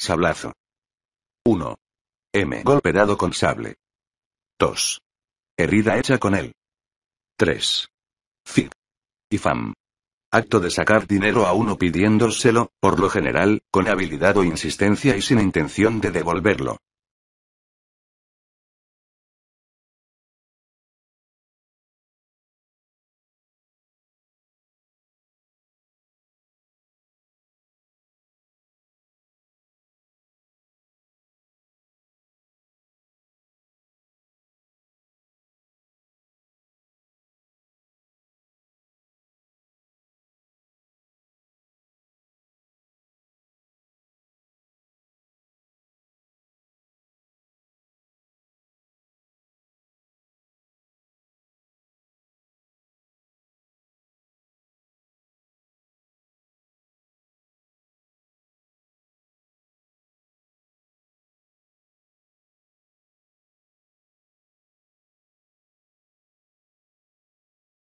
Sablazo. 1. M. Golpeado con sable. 2. Herida hecha con él. 3. Fig. Y fam. Acto de sacar dinero a uno pidiéndoselo, por lo general, con habilidad o insistencia y sin intención de devolverlo.